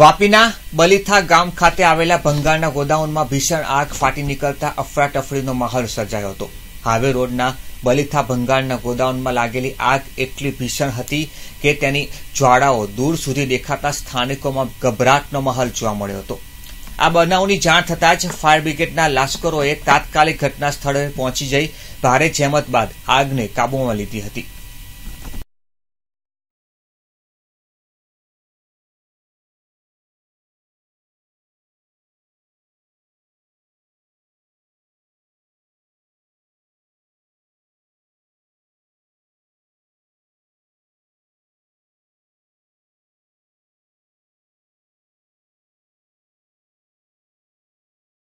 વાપીના બલીથા ગામ ખાતે આવેલા ભંગારના ગોડાઉનમાં ભીષણ આગ ફાટી નીકળતા અફરાતફરીનો માહોલ સર્જાયો હતો હાવે રોડના બલીથા ભંગારના ગોડાઉનમાં લાગેલી આગ એટલી ભીષણ હતી કે તેની જ્વાળાઓ દૂર સુધી દેખાતા સ્થાનિકોમાં ગભરાટનો માહોલ જોવા મળ્યો હતો આ બનાવની જાણ થતાં જ ફાયર બ્રિગેડના લાશ્કરોએ તાત્કાલિક ઘટના સ્થળે પહોંચી જઈ ભારે જહેમત બાદ આગને કાબૂમાં લીધી હતી